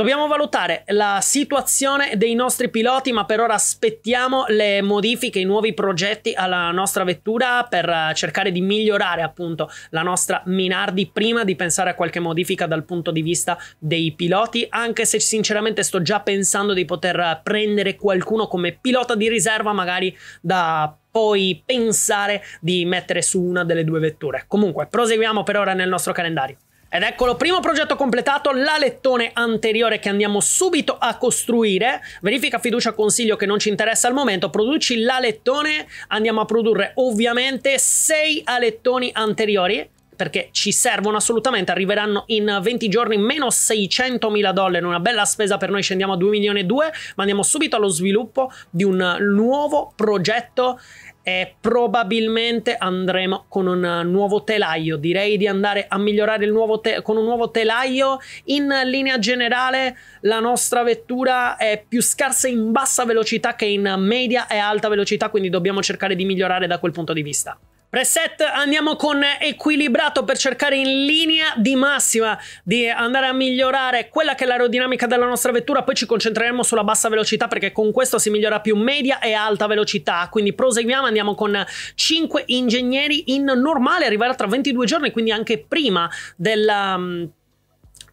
Dobbiamo valutare la situazione dei nostri piloti, ma per ora aspettiamo le modifiche, i nuovi progetti alla nostra vettura per eh, cercare di migliorare appunto la nostra Minardi prima di pensare a qualche modifica dal punto di vista dei piloti, anche se sinceramente sto già pensando di poter eh, prendere qualcuno come pilota di riserva magari da poi pensare di mettere su una delle due vetture. Comunque, proseguiamo per ora nel nostro calendario. Ed eccolo, primo progetto completato, l'alettone anteriore che andiamo subito a costruire. Verifica fiducia consiglio che non ci interessa al momento, produci l'alettone, andiamo a produrre ovviamente 6 alettoni anteriori perché ci servono assolutamente, arriveranno in 20 giorni meno 600 mila dollari, una bella spesa per noi, scendiamo a 2 milioni e 2, ma andiamo subito allo sviluppo di un nuovo progetto e probabilmente andremo con un nuovo telaio. Direi di andare a migliorare il nuovo con un nuovo telaio. In linea generale, la nostra vettura è più scarsa in bassa velocità che in media e alta velocità, quindi dobbiamo cercare di migliorare da quel punto di vista. Preset andiamo con equilibrato per cercare in linea di massima di andare a migliorare quella che è l'aerodinamica della nostra vettura, poi ci concentreremo sulla bassa velocità perché con questo si migliora più media e alta velocità, quindi proseguiamo, andiamo con 5 ingegneri in normale, arriverà tra 22 giorni, quindi anche prima della mm,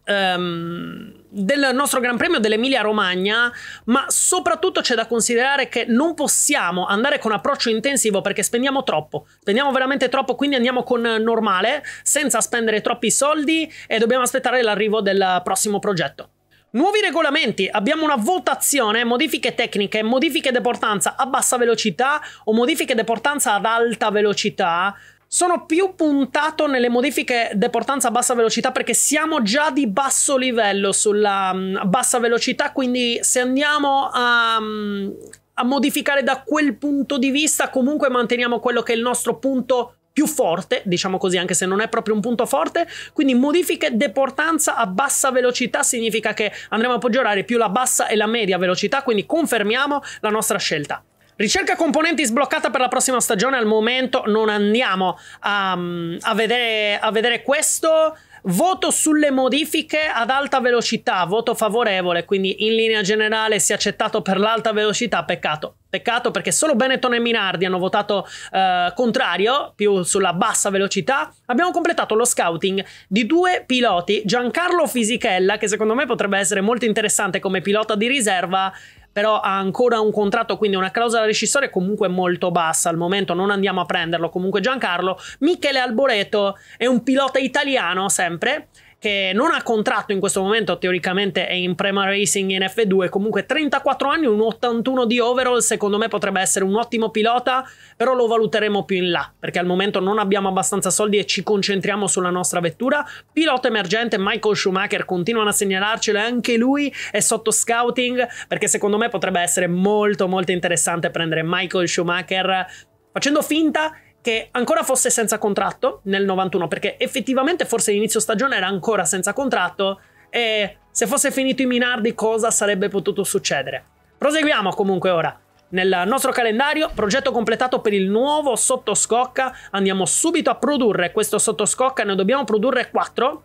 ehm, del nostro Gran Premio dell'Emilia Romagna, ma soprattutto c'è da considerare che non possiamo andare con approccio intensivo perché spendiamo troppo, spendiamo veramente troppo, quindi andiamo con normale, senza spendere troppi soldi e dobbiamo aspettare l'arrivo del prossimo progetto. Nuovi regolamenti, abbiamo una votazione, modifiche tecniche, modifiche di portanza a bassa velocità o modifiche di portanza ad alta velocità. Sono più puntato nelle modifiche deportanza a bassa velocità perché siamo già di basso livello sulla mm, bassa velocità, quindi se andiamo a, mm, a modificare da quel punto di vista comunque manteniamo quello che è il nostro punto più forte, diciamo così, anche se non è proprio un punto forte. Quindi modifiche deportanza a bassa velocità significa che andremo a poggiorare più la bassa e la media velocità, quindi confermiamo la nostra scelta. Ricerca componenti sbloccata per la prossima stagione, al momento non andiamo a, a, vedere, a vedere questo. Voto sulle modifiche ad alta velocità, voto favorevole, quindi in linea generale si è accettato per l'alta velocità, peccato. Peccato perché solo Benetton e Minardi hanno votato eh, contrario, più sulla bassa velocità. Abbiamo completato lo scouting di due piloti, Giancarlo Fisichella, che secondo me potrebbe essere molto interessante come pilota di riserva, però ha ancora un contratto, quindi una clausola rescissoria comunque molto bassa al momento, non andiamo a prenderlo comunque Giancarlo. Michele Alboreto è un pilota italiano sempre che non ha contratto in questo momento, teoricamente è in Prema Racing in F2, comunque 34 anni, un 81 di overall, secondo me potrebbe essere un ottimo pilota, però lo valuteremo più in là, perché al momento non abbiamo abbastanza soldi e ci concentriamo sulla nostra vettura. Pilota emergente Michael Schumacher continuano a segnalarcelo, e anche lui è sotto scouting, perché secondo me potrebbe essere molto molto interessante prendere Michael Schumacher facendo finta che ancora fosse senza contratto nel 91, perché effettivamente forse inizio stagione era ancora senza contratto e se fosse finito i Minardi cosa sarebbe potuto succedere. Proseguiamo comunque ora. Nel nostro calendario, progetto completato per il nuovo sottoscocca, andiamo subito a produrre questo sottoscocca, ne dobbiamo produrre 4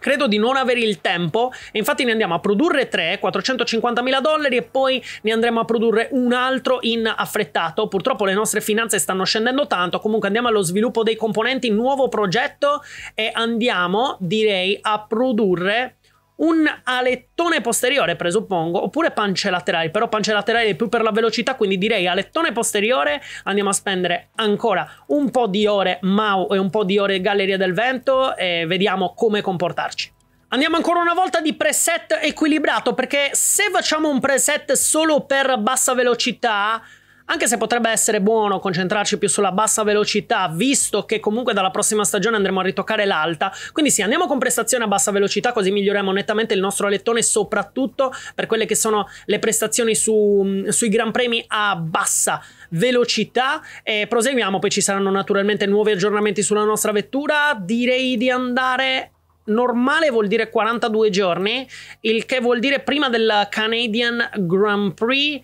Credo di non avere il tempo e infatti ne andiamo a produrre tre, 450 mila dollari e poi ne andremo a produrre un altro in affrettato. Purtroppo le nostre finanze stanno scendendo tanto, comunque andiamo allo sviluppo dei componenti, nuovo progetto e andiamo direi a produrre un alettone posteriore, presuppongo, oppure pance laterali, però pance laterali è più per la velocità, quindi direi alettone posteriore, andiamo a spendere ancora un po' di ore Mau e un po' di ore Galleria del Vento e vediamo come comportarci. Andiamo ancora una volta di preset equilibrato perché se facciamo un preset solo per bassa velocità anche se potrebbe essere buono concentrarci più sulla bassa velocità, visto che comunque dalla prossima stagione andremo a ritoccare l'alta, quindi sì, andiamo con prestazione a bassa velocità, così miglioriamo nettamente il nostro alettone, soprattutto per quelle che sono le prestazioni su, mm, sui Gran Premi a bassa velocità. E proseguiamo, poi ci saranno naturalmente nuovi aggiornamenti sulla nostra vettura. Direi di andare normale vuol dire 42 giorni, il che vuol dire prima del Canadian Grand Prix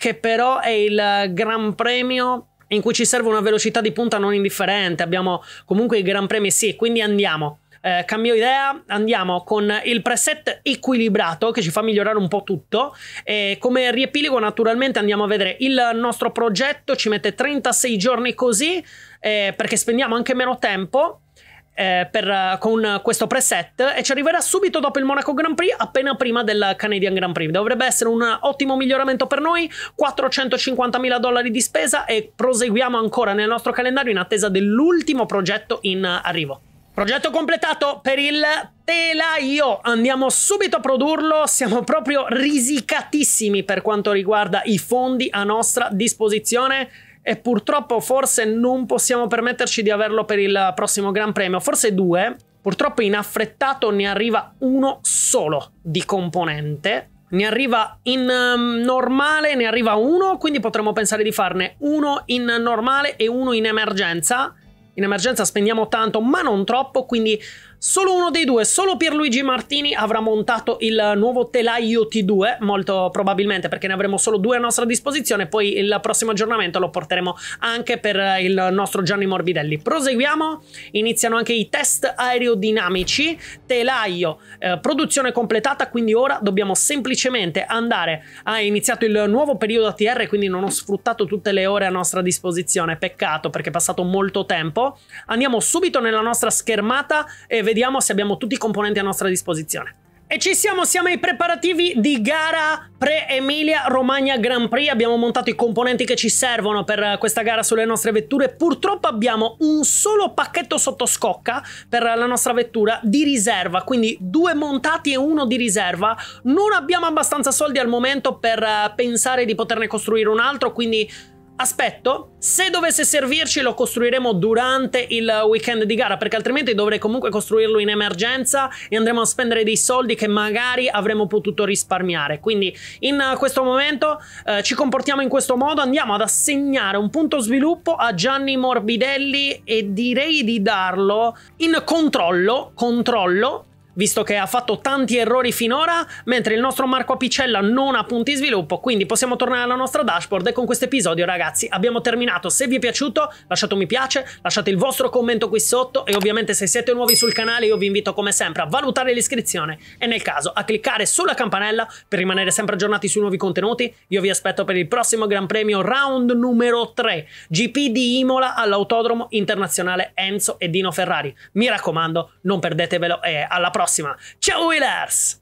che però è il Gran Premio in cui ci serve una velocità di punta non indifferente. Abbiamo comunque i Gran Premi, sì, quindi andiamo. Eh, cambio idea, andiamo con il preset equilibrato che ci fa migliorare un po' tutto e come riepilogo naturalmente andiamo a vedere il nostro progetto, ci mette 36 giorni così eh, perché spendiamo anche meno tempo eh, per, con questo preset e ci arriverà subito dopo il Monaco Grand Prix, appena prima del Canadian Grand Prix. Dovrebbe essere un ottimo miglioramento per noi, 450 mila dollari di spesa e proseguiamo ancora nel nostro calendario in attesa dell'ultimo progetto in arrivo. Progetto completato per il telaio. Andiamo subito a produrlo. Siamo proprio risicatissimi per quanto riguarda i fondi a nostra disposizione e purtroppo forse non possiamo permetterci di averlo per il prossimo Gran Premio, forse due. Purtroppo in affrettato ne arriva uno solo di componente. Ne arriva in um, normale, ne arriva uno, quindi potremmo pensare di farne uno in normale e uno in emergenza. In emergenza spendiamo tanto, ma non troppo, quindi Solo uno dei due, solo Pierluigi Martini avrà montato il nuovo telaio T2, molto probabilmente perché ne avremo solo due a nostra disposizione, poi il prossimo aggiornamento lo porteremo anche per il nostro Gianni Morbidelli. Proseguiamo, iniziano anche i test aerodinamici, telaio, eh, produzione completata, quindi ora dobbiamo semplicemente andare, ha iniziato il nuovo periodo ATR, quindi non ho sfruttato tutte le ore a nostra disposizione, peccato perché è passato molto tempo. Andiamo subito nella nostra schermata e vediamo vediamo se abbiamo tutti i componenti a nostra disposizione. E ci siamo, siamo ai preparativi di gara pre-Emilia Romagna Grand Prix. Abbiamo montato i componenti che ci servono per questa gara sulle nostre vetture. Purtroppo abbiamo un solo pacchetto sotto scocca per la nostra vettura di riserva, quindi due montati e uno di riserva. Non abbiamo abbastanza soldi al momento per eh, pensare di poterne costruire un altro, quindi aspetto. Se dovesse servirci lo costruiremo durante il weekend di gara perché altrimenti dovrei comunque costruirlo in emergenza e andremo a spendere dei soldi che magari avremmo potuto risparmiare. Quindi in questo momento eh, ci comportiamo in questo modo, andiamo ad assegnare un punto sviluppo a Gianni Morbidelli e direi di darlo in controllo, controllo visto che ha fatto tanti errori finora, mentre il nostro Marco Apicella non ha punti sviluppo, quindi possiamo tornare alla nostra dashboard e con questo episodio ragazzi abbiamo terminato. Se vi è piaciuto lasciate un mi piace, lasciate il vostro commento qui sotto e ovviamente se siete nuovi sul canale io vi invito come sempre a valutare l'iscrizione e nel caso a cliccare sulla campanella per rimanere sempre aggiornati sui nuovi contenuti. Io vi aspetto per il prossimo Gran Premio round numero 3, GP di Imola all'Autodromo Internazionale Enzo e Dino Ferrari. Mi raccomando, non perdetevelo e alla prossima prossima. Ciao Wheelers!